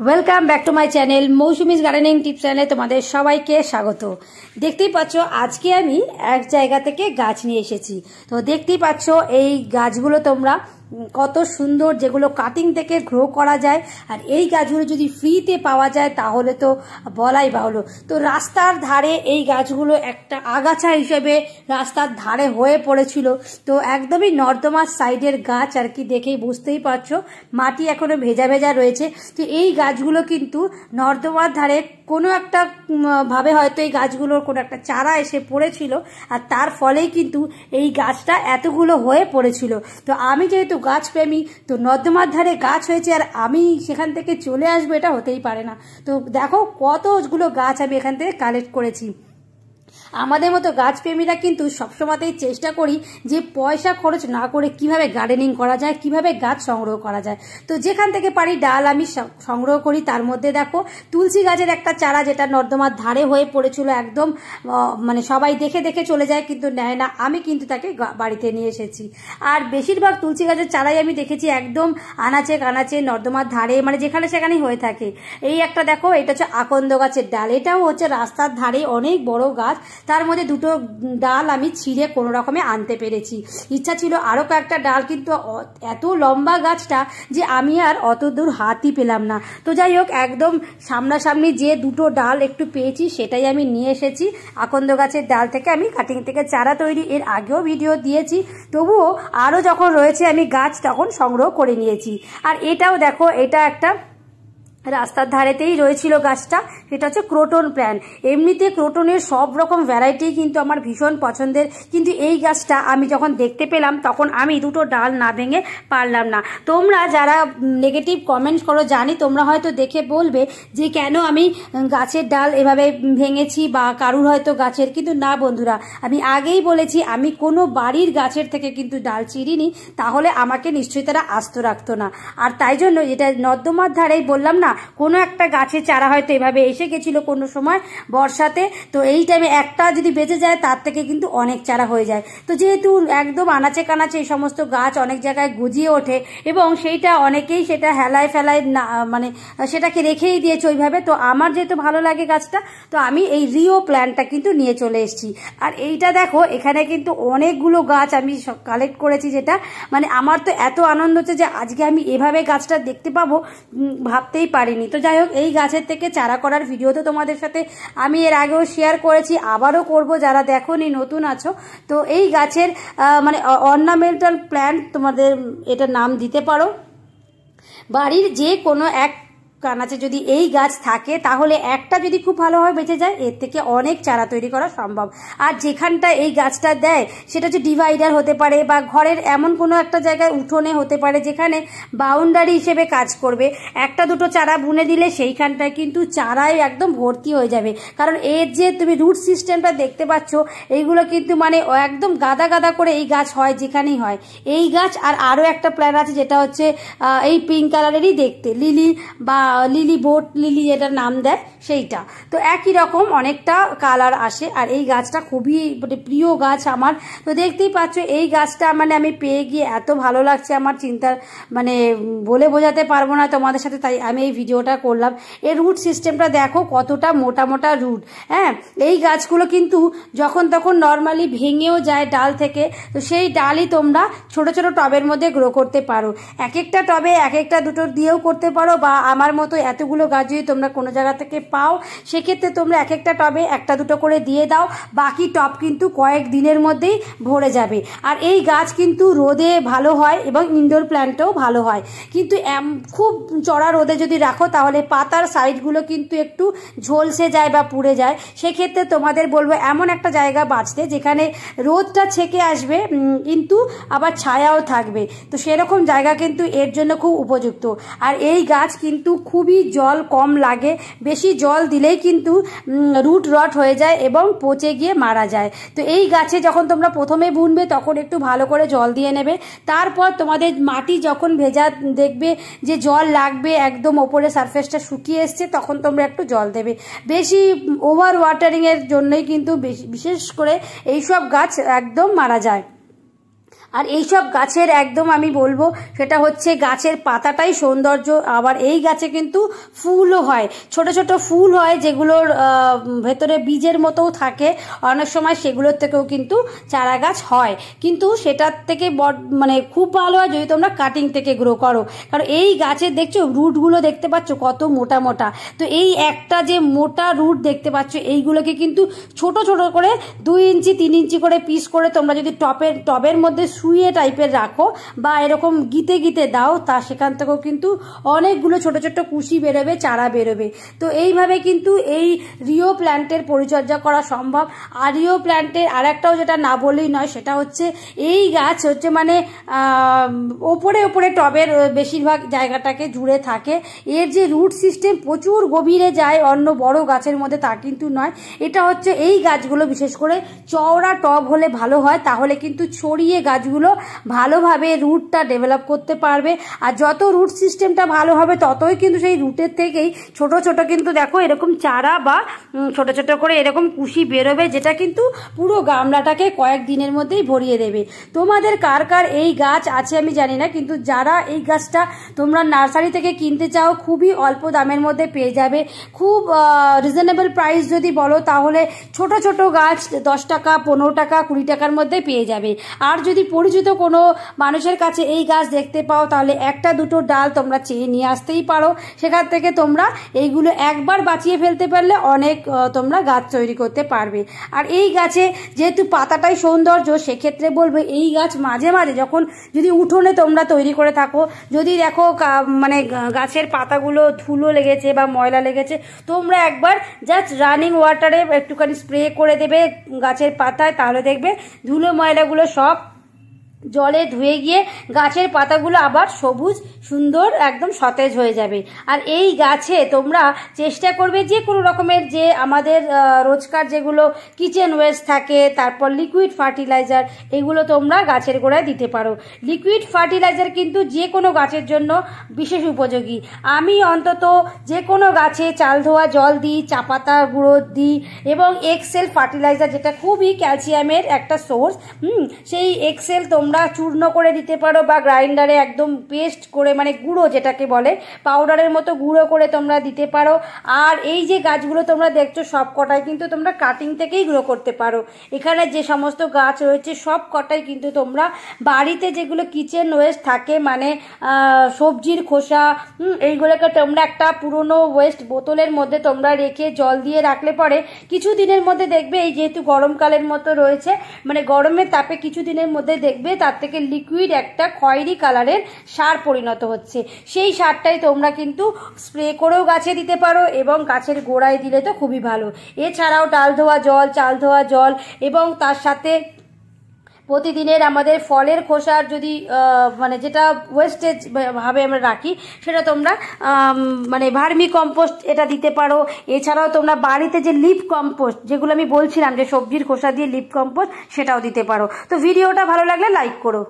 welcome back to my channel Mousumi's gardening tips চ্যানেলে তোমাদের সবাইকে স্বাগত দেখতেই পাচ্ছ আজকে আমি এক জায়গা থেকে গাছ নিয়ে এসেছি তো দেখতেই পাচ্ছ এই গাছগুলো তোমরা কত সুন্দর যেগুলো কাটিং থেকে গ্রো করা যায় আর এই গাছগুলো যদি ফ্রিতে পাওয়া যায় তাহলে তো বলাই বাহুলো তো রাস্তার ধারে এই গাছগুলো একটা আগাছা হিসেবে রাস্তার ধারে হয়ে পড়েছিল তো একদমই নর্দমার সাইডের গাছ আর কি দেখেই বুঝতেই পারছো মাটি এখনও ভেজা ভেজা রয়েছে তো এই গাছগুলো কিন্তু নর্দমার ধারে কোনো একটা ভাবে হয়তো এই গাছগুলোর কোনো একটা চারা এসে পড়েছিল আর তার ফলেই কিন্তু এই গাছটা এতগুলো হয়ে পড়েছিল তো আমি যেহেতু গাছপ্রেমী তো নর্দমার ধারে গাছ হয়েছে আর আমি সেখান থেকে চলে আসবো এটা হতেই পারে না তো দেখো কতগুলো গাছ আমি এখান থেকে কালেক্ট করেছি আমাদের মতো গাছপ্রেমীরা কিন্তু সবসময়তেই চেষ্টা করি যে পয়সা খরচ না করে কিভাবে গার্ডেনিং করা যায় কিভাবে গাছ সংগ্রহ করা যায় তো যেখান থেকে পারি ডাল আমি সংগ্রহ করি তার মধ্যে দেখো তুলসী গাছের একটা চারা যেটা নর্দমার ধারে হয়ে পড়েছিল একদম মানে সবাই দেখে দেখে চলে যায় কিন্তু নেয় না আমি কিন্তু তাকে বাড়িতে নিয়ে এসেছি আর বেশিরভাগ তুলসী গাছের চারাই আমি দেখেছি একদম আনাচে কানাচে নর্দমার ধারে মানে যেখানে সেখানেই হয়ে থাকে এই একটা দেখো এটা হচ্ছে আকন্দ গাছের ডাল এটাও হচ্ছে রাস্তার ধারে অনেক বড় গাছ তার মধ্যে দুটো ডাল আমি ছিঁড়ে কোনো রকমে আনতে পেরেছি ইচ্ছা ছিল আরও কয়েকটা ডাল কিন্তু এত লম্বা গাছটা যে আমি আর অত দূর হাতই পেলাম না তো যাই হোক একদম সামনাসামনি যে দুটো ডাল একটু পেয়েছি সেটাই আমি নিয়ে এসেছি আকন্দ গাছের ডাল থেকে আমি কাটিং থেকে চারা তৈরি এর আগেও ভিডিও দিয়েছি তবুও আরও যখন রয়েছে আমি গাছ তখন সংগ্রহ করে নিয়েছি আর এটাও দেখো এটা একটা রাস্তার ধারেতেই রয়েছিল গাছটা এটা হচ্ছে ক্রোটন প্ল্যান এমনিতে ক্রোটনের সব রকম ভ্যারাইটি কিন্তু আমার ভীষণ পছন্দের কিন্তু এই গাছটা আমি যখন দেখতে পেলাম তখন আমি দুটো ডাল না ভেঙে পারলাম না তোমরা যারা নেগেটিভ কমেন্ট করো জানি তোমরা হয়তো দেখে বলবে যে কেন আমি গাছের ডাল এভাবে ভেঙেছি বা কারুর হয়তো গাছের কিন্তু না বন্ধুরা আমি আগেই বলেছি আমি কোনো বাড়ির গাছের থেকে কিন্তু ডাল চিরিনি তাহলে আমাকে নিশ্চয়ই তারা আস্ত রাখতো না আর তাই জন্য এটা নর্দমার ধারেই বললাম না কোনো একটা গাছের চারা হয়তো এভাবে এসে গেছিল কোনো সময় বর্ষাতে তো এই টাইমে একটা যদি বেঁচে যায় তার থেকে কিন্তু অনেক চারা হয়ে যায় তো যেহেতু একদম আনাচে কানাচে এই সমস্ত গাছ অনেক জায়গায় গজিয়ে ওঠে এবং সেইটা অনেকেই সেটা হেলায় ফেলায় না মানে সেটাকে রেখেই দিয়েছে ওইভাবে তো আমার যেহেতু ভালো লাগে গাছটা তো আমি এই রিও প্ল্যান্টটা কিন্তু নিয়ে চলে এসেছি আর এইটা দেখো এখানে কিন্তু অনেকগুলো গাছ আমি কালেক্ট করেছি যেটা মানে আমার তো এত আনন্দ হচ্ছে যে আজকে আমি এভাবে গাছটা দেখতে পাবো ভাবতেই পারি পারিনি তো যাই হোক এই গাছের থেকে চারা করার ভিডিও তো তোমাদের সাথে আমি এর আগেও শেয়ার করেছি আবারও করব যারা দেখো নি নতুন আছো তো এই গাছের মানে অর্নামেন্টাল প্ল্যান্ট তোমাদের এটা নাম দিতে পারো বাড়ির যে কোনো এক কানাচে যদি এই গাছ থাকে তাহলে একটা যদি খুব ভালোভাবে বেঁচে যায় এর থেকে অনেক চারা তৈরি করা সম্ভব আর যেখানটা এই গাছটা দেয় সেটা হচ্ছে ডিভাইডার হতে পারে বা ঘরের এমন কোনো একটা জায়গায় উঠোনে হতে পারে যেখানে বাউন্ডারি হিসেবে কাজ করবে একটা দুটো চারা বুনে দিলে সেইখানটায় কিন্তু চারাই একদম ভর্তি হয়ে যাবে কারণ এর যে তুমি রুট সিস্টেমটা দেখতে পাচ্ছ এইগুলো কিন্তু মানে একদম গাদা গাদা করে এই গাছ হয় যেখানেই হয় এই গাছ আর আরও একটা প্ল্যান আছে যেটা হচ্ছে এই পিঙ্ক কালারেরই দেখতে লিলি বা লিলি বোট লিলি যেটা নাম দেয় সেইটা তো একই রকম অনেকটা কালার আসে আর এই গাছটা খুবই মানে প্রিয় গাছ আমার তো দেখতেই পাচ্ছ এই গাছটা মানে আমি পেয়ে গিয়ে এত ভালো লাগছে আমার চিন্তার মানে বলে বোঝাতে পারবো না তোমাদের সাথে তাই আমি এই ভিডিওটা করলাম এর রুট সিস্টেমটা দেখো কতটা মোটা মোটা রুট হ্যাঁ এই গাছগুলো কিন্তু যখন তখন নর্মালি ভেঙেও যায় ডাল থেকে তো সেই ডালই তোমরা ছোট ছোট টবের মধ্যে গ্রো করতে পারো এক একটা টবে এক একটা দুটোর দিয়েও করতে পারো বা আমার মতো এতগুলো গাছ যদি তোমরা কোনো জায়গা থেকে পাও সেক্ষেত্রে তোমরা এক একটা টবে একটা দুটো করে দিয়ে দাও বাকি টব কিন্তু কয়েক দিনের মধ্যেই ভরে যাবে আর এই গাছ কিন্তু রোদে ভালো হয় এবং ইনডোর প্ল্যান্টও ভালো হয় কিন্তু খুব চড়া রোদে যদি রাখো তাহলে পাতার সাইডগুলো কিন্তু একটু ঝলসে যায় বা পুড়ে যায় সেক্ষেত্রে তোমাদের বলবো এমন একটা জায়গা বাঁচতে যেখানে রোদটা ছেকে আসবে কিন্তু আবার ছায়াও থাকবে তো সেরকম জায়গা কিন্তু এর জন্য খুব উপযুক্ত আর এই গাছ কিন্তু খুবই জল কম লাগে বেশি জল দিলেই কিন্তু রুট রট হয়ে যায় এবং পচে গিয়ে মারা যায় তো এই গাছে যখন তোমরা প্রথমে বুনবে তখন একটু ভালো করে জল দিয়ে নেবে তারপর তোমাদের মাটি যখন ভেজা দেখবে যে জল লাগবে একদম ওপরে সারফেসটা শুকিয়ে এসছে তখন তোমরা একটু জল দেবে বেশি ওভার ওয়াটারিংয়ের জন্যই কিন্তু বিশেষ করে এইসব গাছ একদম মারা যায় আর এই সব গাছের একদম আমি বলবো সেটা হচ্ছে গাছের পাতাটাই সৌন্দর্য আবার এই গাছে কিন্তু ফুলও হয় ছোট ছোট ফুল হয় যেগুলোর ভেতরে বীজের মতোও থাকে অনেক সময় সেগুলোর থেকেও কিন্তু চারা গাছ হয় কিন্তু সেটার থেকে বড মানে খুব ভালো হয় যদি তোমরা কাটিং থেকে গ্রো করো কারণ এই গাছের দেখছো রুটগুলো দেখতে পাচ্ছ কত মোটা মোটা তো এই একটা যে মোটা রুট দেখতে পাচ্ছ এইগুলোকে কিন্তু ছোট ছোট করে দুই ইঞ্চি তিন ইঞ্চি করে পিস করে তোমরা যদি টপের টবের মধ্যে শুয়ে টাইপের রাখো বা এরকম গিতে গিতে দাও তা সেখান থেকেও কিন্তু অনেকগুলো ছোট ছোট কুশি বেরোবে চারা বেরোবে তো এইভাবে কিন্তু এই রিও প্ল্যান্টের পরিচর্যা করা সম্ভব আর রিও প্ল্যান্টের আর একটাও যেটা না বলেই নয় সেটা হচ্ছে এই গাছ হচ্ছে মানে ওপরে ওপরে টবের বেশিরভাগ জায়গাটাকে জুড়ে থাকে এর যে রুট সিস্টেম প্রচুর গভীরে যায় অন্য বড় গাছের মধ্যে তা কিন্তু নয় এটা হচ্ছে এই গাছগুলো বিশেষ করে চওড়া টব হলে ভালো হয় তাহলে কিন্তু ছড়িয়ে গাছ গাছগুলো ভালোভাবে রুটটা ডেভেলপ করতে পারবে আর যত রুট সিস্টেমটা ভালো হবে ততই কিন্তু সেই রুটের থেকেই ছোট ছোট কিন্তু দেখো এরকম চারা বা ছোট ছোট করে এরকম কুশি বেরোবে যেটা কিন্তু পুরো গামলাটাকে কয়েক দিনের মধ্যেই ভরিয়ে দেবে তোমাদের কার কার এই গাছ আছে আমি জানি না কিন্তু যারা এই গাছটা তোমরা নার্সারি থেকে কিনতে চাও খুবই অল্প দামের মধ্যে পেয়ে যাবে খুব রিজনেবল প্রাইস যদি বলো তাহলে ছোট ছোট গাছ দশ টাকা পনেরো টাকা কুড়ি টাকার মধ্যে পেয়ে যাবে আর যদি পরিচিত কোনো মানুষের কাছে এই গাছ দেখতে পাও তাহলে একটা দুটো ডাল তোমরা চেয়ে নিয়ে আসতেই পারো সেখান থেকে তোমরা এইগুলো একবার বাঁচিয়ে ফেলতে পারলে অনেক তোমরা গাছ তৈরি করতে পারবে আর এই গাছে যেহেতু পাতাটাই সৌন্দর্য সেক্ষেত্রে বলবো এই গাছ মাঝে মাঝে যখন যদি উঠোনে তোমরা তৈরি করে থাকো যদি দেখো মানে গাছের পাতাগুলো ধুলো লেগেছে বা ময়লা লেগেছে তোমরা একবার জাস্ট রানিং ওয়াটারে একটুখানি স্প্রে করে দেবে গাছের পাতায় তাহলে দেখবে ধুলো ময়লাগুলো সব জলে ধুয়ে গিয়ে গাছের পাতাগুলো আবার সবুজ সুন্দর একদম সতেজ হয়ে যাবে আর এই গাছে তোমরা চেষ্টা করবে যে কোনো রকমের যে আমাদের রোজকার যেগুলো কিচেন ওয়েস্ট থাকে তারপর লিকুইড ফার্টিলাইজার এগুলো তোমরা গাছের গোড়ায় দিতে পারো লিকুইড ফার্টিলাইজার কিন্তু যে কোনো গাছের জন্য বিশেষ উপযোগী আমি অন্তত যে কোনো গাছে চাল ধোয়া জল দিই চাপাতা গুঁড়ো দিই এবং এক্সেল ফার্টিলাইজার যেটা খুবই ক্যালসিয়ামের একটা সোর্স হুম সেই এক্সেল তোমরা তোমরা চূর্ণ করে দিতে পারো বা গ্রাইন্ডারে একদম পেস্ট করে মানে গুঁড়ো যেটাকে বলে পাউডারের মতো গুঁড়ো করে তোমরা দিতে পারো আর এই যে গাছগুলো তোমরা দেখছো সব কটাই কিন্তু তোমরা কাটিং থেকেই গ্রো করতে পারো এখানে যে সমস্ত গাছ রয়েছে সব কটাই কিন্তু তোমরা বাড়িতে যেগুলো কিচেন ওয়েস্ট থাকে মানে সবজির খোসা এইগুলোকে তোমরা একটা পুরনো ওয়েস্ট বোতলের মধ্যে তোমরা রেখে জল দিয়ে রাখলে পরে কিছু দিনের মধ্যে দেখবে এই যেহেতু গরমকালের মতো রয়েছে মানে গরমের তাপে কিছু দিনের মধ্যে দেখবে তার থেকে লিকুইড একটা খয়েরি কালারের সার পরিণত হচ্ছে সেই সারটাই তোমরা কিন্তু স্প্রে করেও গাছে দিতে পারো এবং গাছের গোড়ায় দিলে তো খুবই ভালো এছাড়াও ডাল ধোয়া জল চাল ধোয়া জল এবং তার সাথে প্রতিদিনের আমাদের ফলের খোসার যদি মানে যেটা ওয়েস্টেজ ভাবে আমরা রাখি সেটা তোমরা মানে ভার্মি কম্পোস্ট এটা দিতে পারো এছাড়াও তোমরা বাড়িতে যে লিপ কম্পোস্ট যেগুলো আমি বলছিলাম যে সবজির খোসা দিয়ে লিপ কম্পোস্ট সেটাও দিতে পারো তো ভিডিওটা ভালো লাগলে লাইক করো